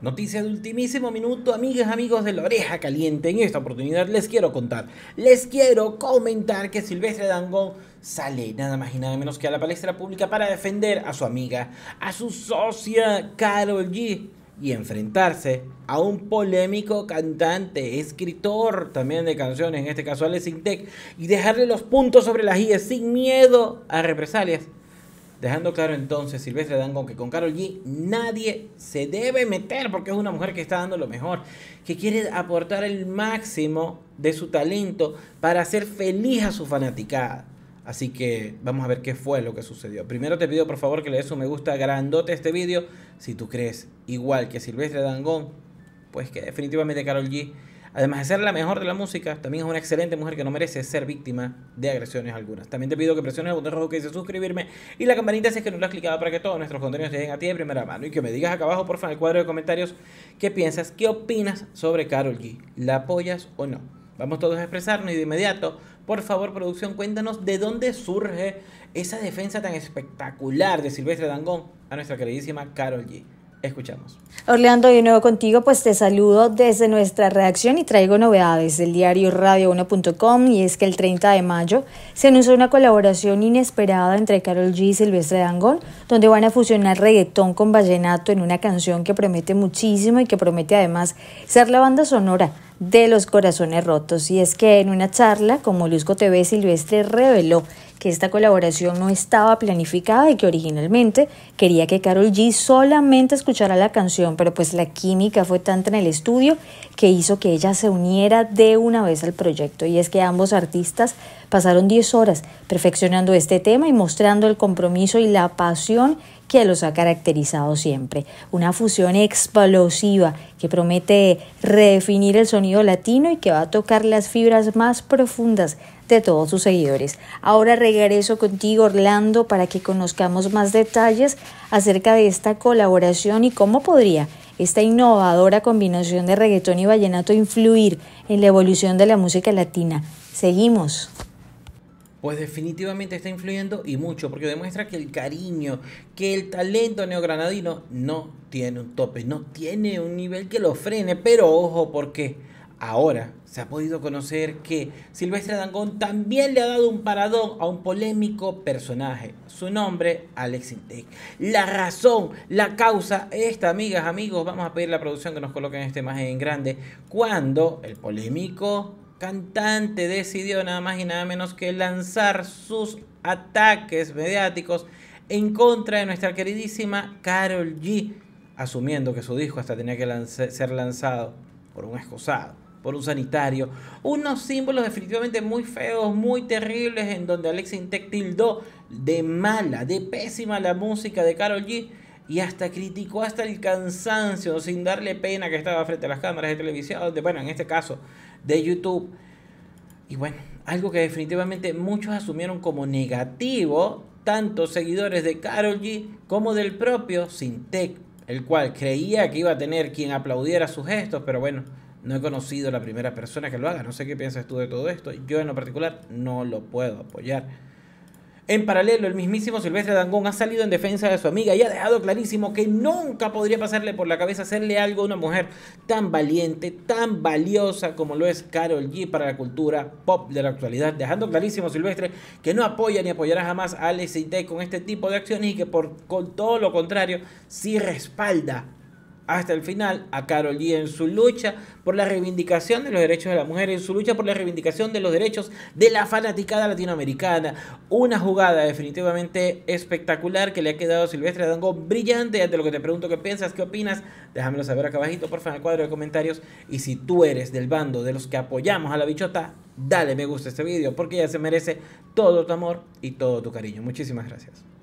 Noticias de ultimísimo minuto, amigas, amigos de la oreja caliente. En esta oportunidad les quiero contar, les quiero comentar que Silvestre Dangón sale nada más y nada menos que a la palestra pública para defender a su amiga, a su socia Carol G y enfrentarse a un polémico cantante, escritor también de canciones, en este caso Alex Intec, y dejarle los puntos sobre las guías sin miedo a represalias Dejando claro entonces, Silvestre Dangón, que con Carol G nadie se debe meter porque es una mujer que está dando lo mejor, que quiere aportar el máximo de su talento para hacer feliz a su fanaticada. Así que vamos a ver qué fue lo que sucedió. Primero te pido por favor que le des un me gusta grandote a este video. Si tú crees igual que Silvestre Dangón, pues que definitivamente Carol G Además de ser la mejor de la música, también es una excelente mujer que no merece ser víctima de agresiones algunas. También te pido que presiones el botón rojo que dice suscribirme y la campanita si es que no lo has clicado para que todos nuestros contenidos lleguen a ti de primera mano. Y que me digas acá abajo, por favor, en el cuadro de comentarios qué piensas, qué opinas sobre Carol G. ¿La apoyas o no? Vamos todos a expresarnos y de inmediato, por favor, producción, cuéntanos de dónde surge esa defensa tan espectacular de Silvestre Dangón a nuestra queridísima Carol G. Escuchamos. Orlando, de nuevo contigo, pues te saludo desde nuestra redacción y traigo novedades del diario radio1.com y es que el 30 de mayo se anunció una colaboración inesperada entre Carol G y Silvestre Dangón, donde van a fusionar reggaetón con vallenato en una canción que promete muchísimo y que promete además ser la banda sonora de los corazones rotos. Y es que en una charla como Molusco TV, Silvestre reveló que esta colaboración no estaba planificada y que originalmente quería que Carol G solamente escuchara la canción, pero pues la química fue tanta en el estudio que hizo que ella se uniera de una vez al proyecto. Y es que ambos artistas pasaron 10 horas perfeccionando este tema y mostrando el compromiso y la pasión que los ha caracterizado siempre. Una fusión explosiva que promete redefinir el sonido latino y que va a tocar las fibras más profundas de todos sus seguidores. Ahora regreso contigo Orlando para que conozcamos más detalles acerca de esta colaboración y cómo podría esta innovadora combinación de reggaetón y vallenato influir en la evolución de la música latina. Seguimos pues definitivamente está influyendo y mucho, porque demuestra que el cariño, que el talento neogranadino no tiene un tope, no tiene un nivel que lo frene, pero ojo porque ahora se ha podido conocer que Silvestre Dangón también le ha dado un paradón a un polémico personaje, su nombre Alex Intec. La razón, la causa, esta amigas, amigos, vamos a pedir la producción que nos coloquen esta imagen en grande, cuando el polémico cantante decidió nada más y nada menos que lanzar sus ataques mediáticos en contra de nuestra queridísima Carol G, asumiendo que su disco hasta tenía que ser lanzado por un escosado, por un sanitario. Unos símbolos definitivamente muy feos, muy terribles, en donde Alex Intec tildó de mala, de pésima la música de Carol G. Y hasta criticó hasta el cansancio, sin darle pena que estaba frente a las cámaras de televisión, donde, bueno, en este caso, de YouTube. Y bueno, algo que definitivamente muchos asumieron como negativo, tanto seguidores de Carol G como del propio Sintec, el cual creía que iba a tener quien aplaudiera sus gestos, pero bueno, no he conocido la primera persona que lo haga. No sé qué piensas tú de todo esto. Yo en lo particular no lo puedo apoyar. En paralelo, el mismísimo Silvestre Dangón ha salido en defensa de su amiga y ha dejado clarísimo que nunca podría pasarle por la cabeza hacerle algo a una mujer tan valiente, tan valiosa como lo es Carol G para la cultura pop de la actualidad. Dejando clarísimo, Silvestre, que no apoya ni apoyará jamás a Alex y con este tipo de acciones y que por, todo lo contrario, sí respalda hasta el final a Carol G en su lucha por la reivindicación de los derechos de la mujer, en su lucha por la reivindicación de los derechos de la fanaticada latinoamericana. Una jugada definitivamente espectacular que le ha quedado a Silvestre Dango brillante. Ante lo que te pregunto qué piensas, qué opinas, déjamelo saber acá abajito, favor, en el cuadro de comentarios. Y si tú eres del bando de los que apoyamos a la bichota, dale me gusta a este video porque ella se merece todo tu amor y todo tu cariño. Muchísimas gracias.